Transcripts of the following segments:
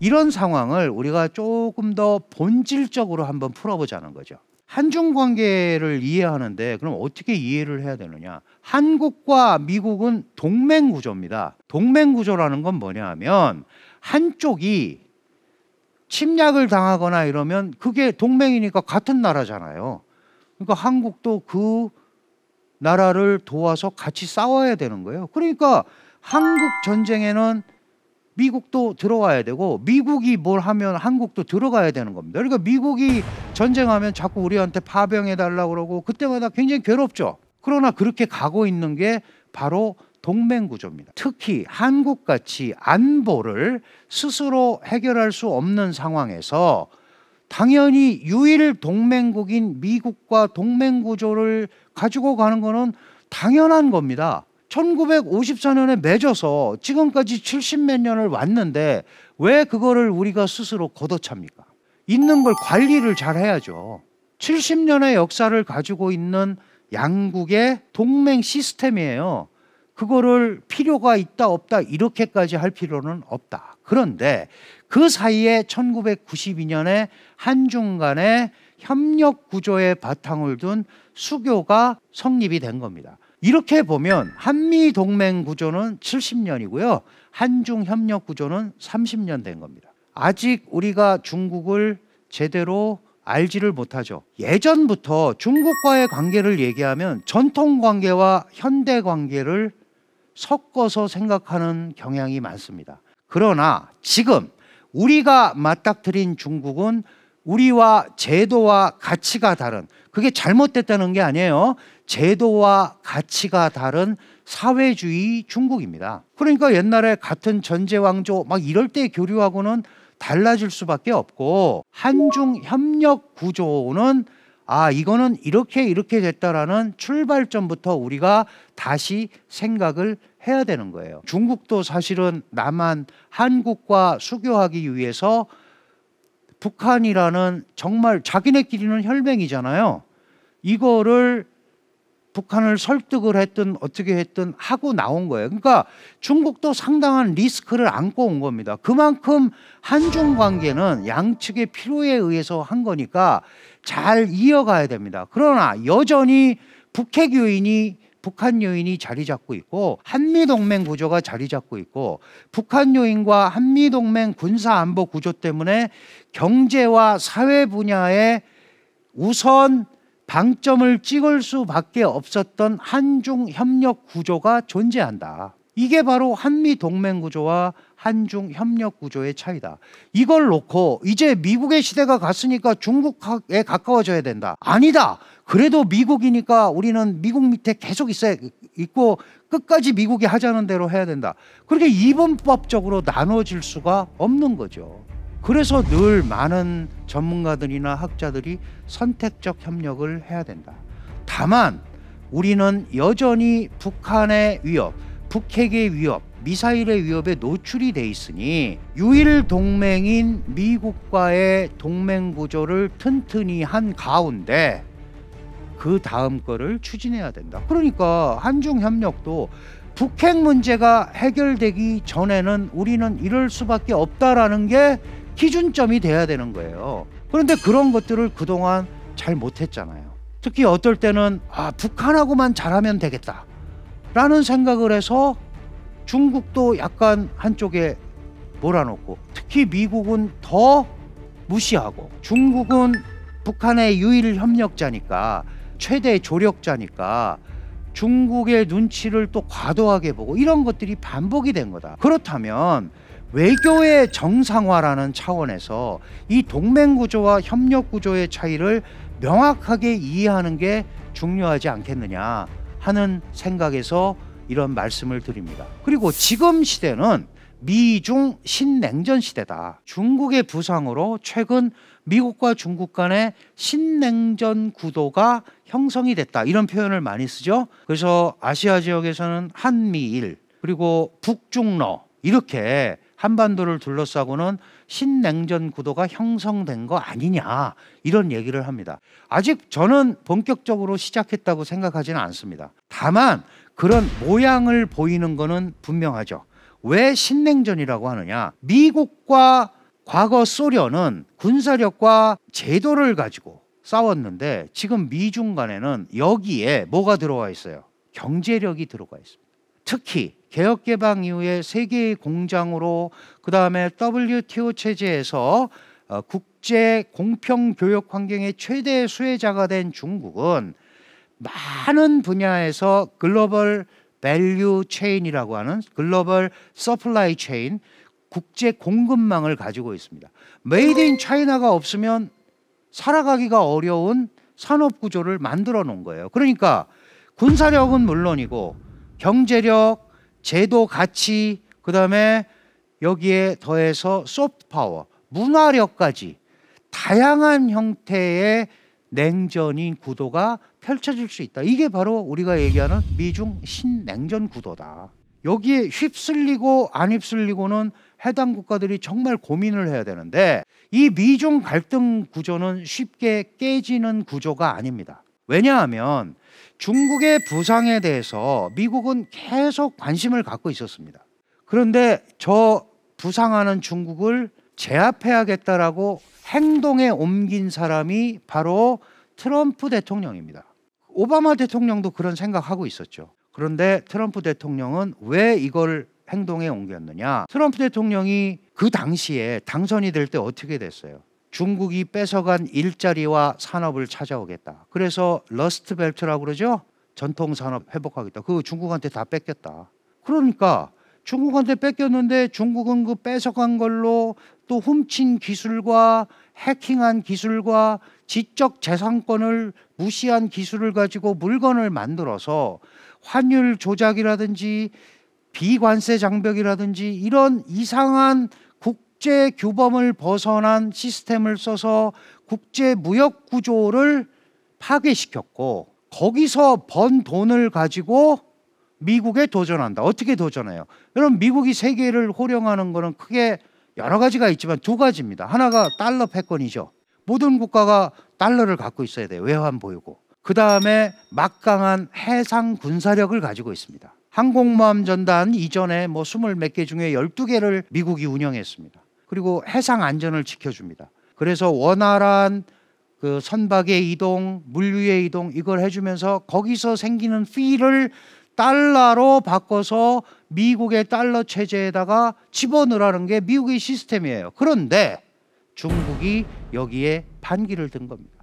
이런 상황을 우리가 조금 더 본질적으로 한번 풀어보자는 거죠. 한중 관계를 이해하는데 그럼 어떻게 이해를 해야 되느냐? 한국과 미국은 동맹 구조입니다. 동맹 구조라는 건 뭐냐 하면 한쪽이 침략을 당하거나 이러면 그게 동맹이니까 같은 나라잖아요. 그러니까 한국도 그 나라를 도와서 같이 싸워야 되는 거예요. 그러니까 한국 전쟁에는 미국도 들어와야 되고 미국이 뭘 하면 한국도 들어가야 되는 겁니다. 그러니까 미국이 전쟁하면 자꾸 우리한테 파병해 달라 그러고 그때마다 굉장히 괴롭죠. 그러나 그렇게 가고 있는 게 바로 동맹 구조입니다. 특히 한국 같이 안보를 스스로 해결할 수 없는 상황에서 당연히 유일 동맹국인 미국과 동맹 구조를 가지고 가는 거는 당연한 겁니다. 1954년에 맺어서 지금까지 70 몇 년을 왔는데 왜 그거를 우리가 스스로 걷어찹니까? 있는 걸 관리를 잘 해야죠. 70년의 역사를 가지고 있는 양국의 동맹 시스템이에요. 그거를 필요가 있다 없다 이렇게까지 할 필요는 없다. 그런데 그 사이에 1992년에 한중 간의 협력 구조의 바탕을 둔 수교가 성립이 된 겁니다. 이렇게 보면 한미 동맹 구조는 70년이고요. 한중 협력 구조는 30년 된 겁니다. 아직 우리가 중국을 제대로 알지를 못하죠. 예전부터 중국과의 관계를 얘기하면 전통 관계와 현대 관계를 섞어서 생각하는 경향이 많습니다. 그러나 지금 우리가 맞닥뜨린 중국은 우리와 제도와 가치가 다른 그게 잘못됐다는 게 아니에요. 제도와 가치가 다른 사회주의 중국입니다. 그러니까 옛날에 같은 전제왕조 막 이럴 때 교류하고는 달라질 수밖에 없고 한중 협력 구조는 아 이거는 이렇게 이렇게 됐다라는 출발점부터 우리가 다시 생각을 해야 되는 거예요. 중국도 사실은 남한 한국과 수교하기 위해서 북한이라는 정말 자기네끼리는 혈맹이잖아요. 이거를 북한을 설득을 했든 어떻게 했든 하고 나온 거예요. 그러니까 중국도 상당한 리스크를 안고 온 겁니다. 그만큼 한중 관계는 양측의 필요에 의해서 한 거니까 잘 이어가야 됩니다. 그러나 여전히 북핵 요인이 북한 요인이 자리 잡고 있고 한미 동맹 구조가 자리 잡고 있고 북한 요인과 한미 동맹 군사 안보 구조 때문에 경제와 사회 분야에 우선 방점을 찍을 수밖에 없었던 한중 협력 구조가 존재한다. 이게 바로 한미 동맹 구조와 한중 협력 구조의 차이다. 이걸 놓고 이제 미국의 시대가 갔으니까 중국에 가까워져야 된다. 아니다. 그래도 미국이니까 우리는 미국 밑에 계속 있어 야 있고 끝까지 미국이 하자는 대로 해야 된다. 그렇게 이분법적으로 나눠질 수가 없는 거죠. 그래서 늘 많은 전문가들이나 학자들이 선택적 협력을 해야 된다. 다만 우리는 여전히 북한의 위협, 북핵의 위협, 미사일의 위협에 노출이 돼 있으니 유일 동맹인 미국과의 동맹 구조를 튼튼히 한 가운데 그 다음 거를 추진해야 된다. 그러니까 한중 협력도 북핵 문제가 해결되기 전에는 우리는 이럴 수밖에 없다라는 게 기준점이 돼야 되는 거예요. 그런데 그런 것들을 그동안 잘 못했잖아요. 특히 어떨 때는 아, 북한하고만 잘하면 되겠다. 라는 생각을 해서 중국도 약간 한쪽에 몰아놓고 특히 미국은 더 무시하고 중국은 북한의 유일 협력자니까 최대 조력자니까 중국의 눈치를 또 과도하게 보고 이런 것들이 반복이 된 거다. 그렇다면 외교의 정상화라는 차원에서 이 동맹 구조와 협력 구조의 차이를 명확하게 이해하는 게 중요하지 않겠느냐 하는 생각에서 이런 말씀을 드립니다. 그리고 지금 시대는 미중 신냉전 시대다. 중국의 부상으로 최근 미국과 중국 간의 신냉전 구도가 형성이 됐다. 이런 표현을 많이 쓰죠. 그래서 아시아 지역에서는 한미일 그리고 북중러 이렇게 한반도를 둘러싸고는 신냉전 구도가 형성된 거 아니냐 이런 얘기를 합니다. 아직 저는 본격적으로 시작했다고 생각하지는 않습니다. 다만 그런 모양을 보이는 거는 분명하죠. 왜 신냉전이라고 하느냐? 미국과 과거 소련은 군사력과 제도를 가지고 싸웠는데 지금 미중 간에는 여기에 뭐가 들어와 있어요? 경제력이 들어가 있습니다. 특히 개혁 개방 이후에 세계의 공장으로 그 다음에 WTO 체제에서 어, 국제 공평 교역 환경의 최대 수혜자가 된 중국은 많은 분야에서 글로벌 밸류 체인이라고 하는 글로벌 서플라이 체인 국제 공급망을 가지고 있습니다. 메이드 인 차이나가 없으면 살아가기가 어려운 산업 구조를 만들어 놓은 거예요. 그러니까 군사력은 물론이고 경제력, 제도 가치, 그 다음에 여기에 더해서 소프트 파워, 문화력까지 다양한 형태의 냉전인 구도가 펼쳐질 수 있다. 이게 바로 우리가 얘기하는 미중 신냉전 구도다. 여기에 휩쓸리고 안 휩쓸리고는 해당 국가들이 정말 고민을 해야 되는데 이 미중 갈등 구조는 쉽게 깨지는 구조가 아닙니다. 왜냐하면 중국의 부상에 대해서 미국은 계속 관심을 갖고 있었습니다. 그런데 저 부상하는 중국을 제압해야겠다라고 행동에 옮긴 사람이 바로 트럼프 대통령입니다. 오바마 대통령도 그런 생각하고 있었죠. 그런데 트럼프 대통령은 왜 이걸 행동에 옮겼느냐? 트럼프 대통령이 그 당시에 당선이 될 때 어떻게 됐어요? 중국이 뺏어간 일자리와 산업을 찾아오겠다. 그래서 러스트 벨트라고 그러죠. 전통 산업 회복하겠다. 그 중국한테 다 뺏겼다. 그러니까 중국한테 뺏겼는데 중국은 그 뺏어간 걸로 또 훔친 기술과 해킹한 기술과 지적 재산권을 무시한 기술을 가지고 물건을 만들어서 환율 조작이라든지 비관세 장벽이라든지 이런 이상한 국제 규범을 벗어난 시스템을 써서 국제 무역 구조를 파괴시켰고 거기서 번 돈을 가지고 미국에 도전한다. 어떻게 도전해요? 그럼 미국이 세계를 호령하는 거는 크게 여러 가지가 있지만 두 가지입니다. 하나가 달러 패권이죠. 모든 국가가 달러를 갖고 있어야 돼요. 외환 보유고. 그 다음에 막강한 해상 군사력을 가지고 있습니다. 항공모함 전단 이전에 뭐 스물 몇 개 중에 열두 개를 미국이 운영했습니다. 그리고 해상 안전을 지켜줍니다. 그래서 원활한 그 선박의 이동, 물류의 이동 이걸 해주면서 거기서 생기는 피를 달러로 바꿔서 미국의 달러 체제에다가 집어넣으라는 게 미국의 시스템이에요. 그런데 중국이 여기에 반기를 든 겁니다.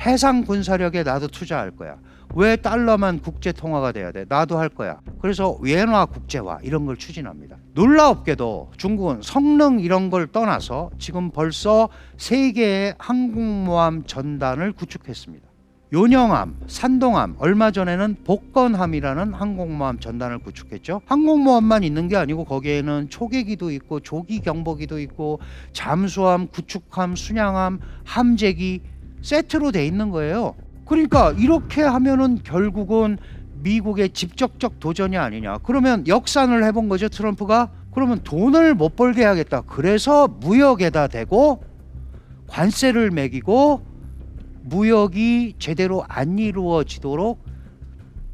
해상 군사력에 나도 투자할 거야. 왜 달러만 국제 통화가 돼야 돼? 나도 할 거야. 그래서 외화 국제화 이런 걸 추진합니다. 놀라웁게도 중국은 성능 이런 걸 떠나서 지금 벌써 세개의 항공모함 전단을 구축했습니다. 요령함, 산동함, 얼마 전에는 복건함이라는 항공모함 전단을 구축했죠. 항공모함만 있는 게 아니고 거기에는 초계기도 있고 조기 경보기도 있고 잠수함, 구축함, 순양함, 함재기 세트로 돼 있는 거예요. 그러니까 이렇게 하면은 결국은 미국의 직접적 도전이 아니냐. 그러면 역산을 해본 거죠 트럼프가. 그러면 돈을 못 벌게 하겠다. 그래서 무역에다 대고 관세를 매기고 무역이 제대로 안 이루어지도록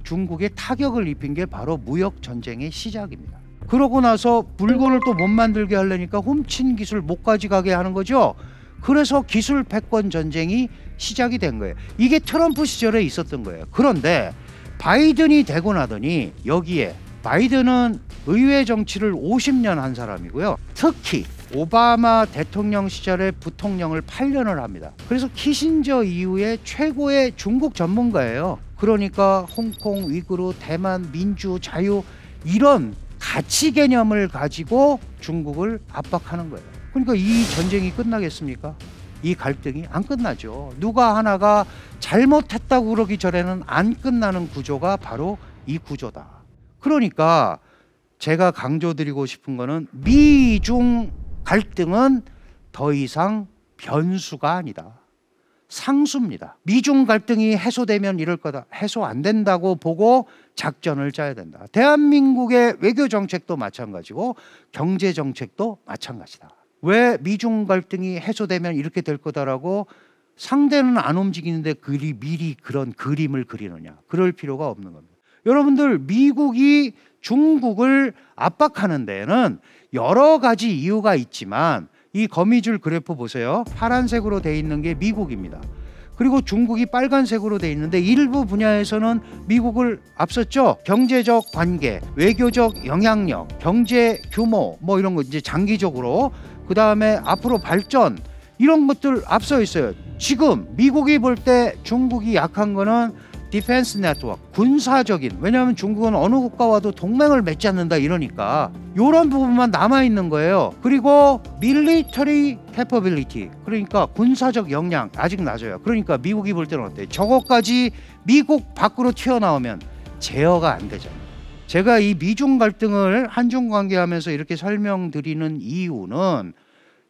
중국에 타격을 입힌 게 바로 무역 전쟁의 시작입니다. 그러고 나서 물건을 또 못 만들게 하려니까 훔친 기술 못 가져가게 하는 거죠. 그래서 기술 패권 전쟁이 시작이 된 거예요. 이게 트럼프 시절에 있었던 거예요. 그런데 바이든이 되고 나더니 여기에 바이든은 의회 정치를 50년 한 사람이고요. 특히 오바마 대통령 시절에 부통령을 8년을 합니다. 그래서 키신저 이후에 최고의 중국 전문가예요. 그러니까 홍콩, 위구르, 대만, 민주, 자유 이런 가치 개념을 가지고 중국을 압박하는 거예요. 그러니까 이 전쟁이 끝나겠습니까? 이 갈등이 안 끝나죠. 누가 하나가 잘못했다고 그러기 전에는 안 끝나는 구조가 바로 이 구조다. 그러니까 제가 강조드리고 싶은 거는 미중 갈등은 더 이상 변수가 아니다. 상수입니다. 미중 갈등이 해소되면 이럴 거다. 해소 안 된다고 보고 작전을 짜야 된다. 대한민국의 외교 정책도 마찬가지고 경제 정책도 마찬가지다. 왜 미중 갈등이 해소되면 이렇게 될 거다라고 상대는 안 움직이는데 그리 미리 그런 그림을 그리느냐. 그럴 필요가 없는 겁니다. 여러분들 미국이 중국을 압박하는 데에는 여러 가지 이유가 있지만 이 거미줄 그래프 보세요. 파란색으로 돼 있는 게 미국입니다. 그리고 중국이 빨간색으로 돼 있는데 일부 분야에서는 미국을 앞섰죠. 경제적 관계, 외교적 영향력, 경제 규모 뭐 이런 거 이제 장기적으로 그 다음에 앞으로 발전 이런 것들 앞서 있어요. 지금 미국이 볼 때 중국이 약한 거는 디펜스 네트워크 군사적인 왜냐하면 중국은 어느 국가와도 동맹을 맺지 않는다 이러니까 이런 부분만 남아 있는 거예요 그리고 밀리터리 캐퍼빌리티 그러니까 군사적 역량 아직 낮아요 그러니까 미국이 볼 때는 어때 요 저거까지 미국 밖으로 튀어나오면 제어가 안 되잖아요 제가 이 미중 갈등을 한중 관계하면서 이렇게 설명드리는 이유는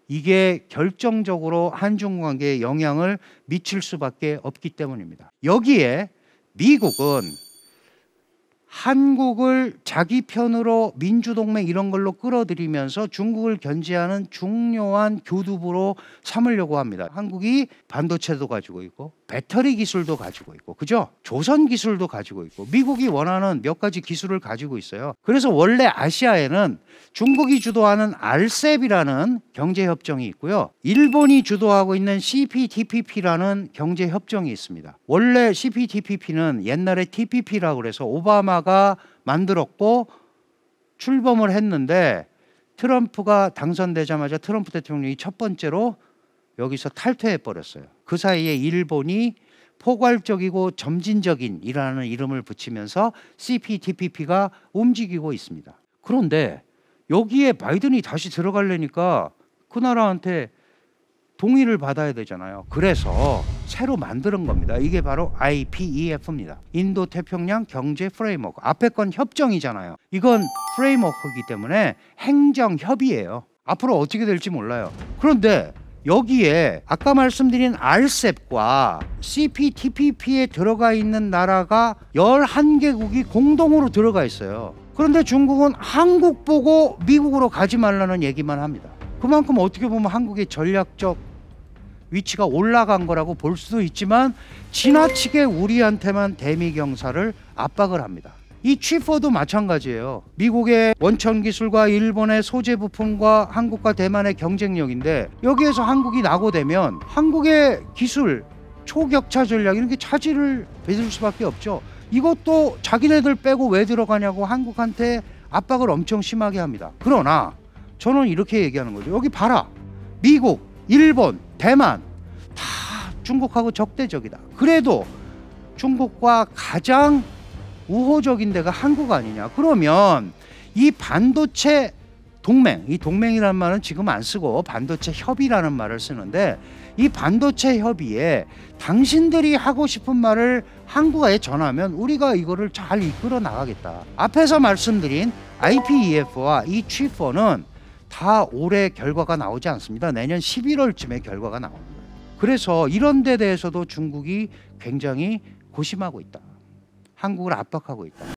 이게 결정적으로 한중 관계에 영향을 미칠 수밖에 없기 때문입니다. 여기에 미국은 한국을 자기 편으로 민주동맹 이런 걸로 끌어들이면서 중국을 견제하는 중요한 교두부로 삼으려고 합니다. 한국이 반도체도 가지고 있고 배터리 기술도 가지고 있고 그죠? 조선 기술도 가지고 있고 미국이 원하는 몇 가지 기술을 가지고 있어요. 그래서 원래 아시아에는 중국이 주도하는 RCEP이라는 경제협정이 있고요. 일본이 주도하고 있는 CPTPP라는 경제협정이 있습니다. 원래 CPTPP는 옛날에 TPP라고 해서 오바마가 만들었고 출범을 했는데 트럼프가 당선되자마자 트럼프 대통령이 첫 번째로 여기서 탈퇴해 버렸어요. 그 사이에 일본이 포괄적이고 점진적인 이라는 이름을 붙이면서 CPTPP가 움직이고 있습니다. 그런데 여기에 바이든이 다시 들어가려니까 그 나라한테 동의를 받아야 되잖아요. 그래서 새로 만드는 겁니다. 이게 바로 IPEF입니다. 인도 태평양 경제 프레임워크. 앞에 건 협정이잖아요. 이건 프레임워크이기 때문에 행정 협의예요. 앞으로 어떻게 될지 몰라요. 그런데 여기에 아까 말씀드린 RCEP과 CPTPP에 들어가 있는 나라가 11개국이 공동으로 들어가 있어요. 그런데 중국은 한국 보고 미국으로 가지 말라는 얘기만 합니다. 그만큼 어떻게 보면 한국의 전략적 위치가 올라간 거라고 볼 수도 있지만 지나치게 우리한테만 대미 경사를 압박을 합니다. 이 취포도 마찬가지예요. 미국의 원천 기술과 일본의 소재 부품과 한국과 대만의 경쟁력인데 여기에서 한국이 낙오되면 한국의 기술 초격차 전략 이런 게 차질을 빚을 수밖에 없죠. 이것도 자기네들 빼고 왜 들어가냐고 한국한테 압박을 엄청 심하게 합니다. 그러나 저는 이렇게 얘기하는 거죠. 여기 봐라. 미국, 일본, 대만 다 중국하고 적대적이다. 그래도 중국과 가장 우호적인 데가 한국 아니냐. 그러면 이 반도체 동맹, 이 동맹이라는 말은 지금 안 쓰고 반도체 협의라는 말을 쓰는데 이 반도체 협의에 당신들이 하고 싶은 말을 한국에 전하면 우리가 이거를 잘 이끌어 나가겠다. 앞에서 말씀드린 IPEF와 이 취퍼는 다 올해 결과가 나오지 않습니다. 내년 11월쯤에 결과가 나옵니다. 그래서 이런 데 대해서도 중국이 굉장히 고심하고 있다. 한국을 압박하고 있다.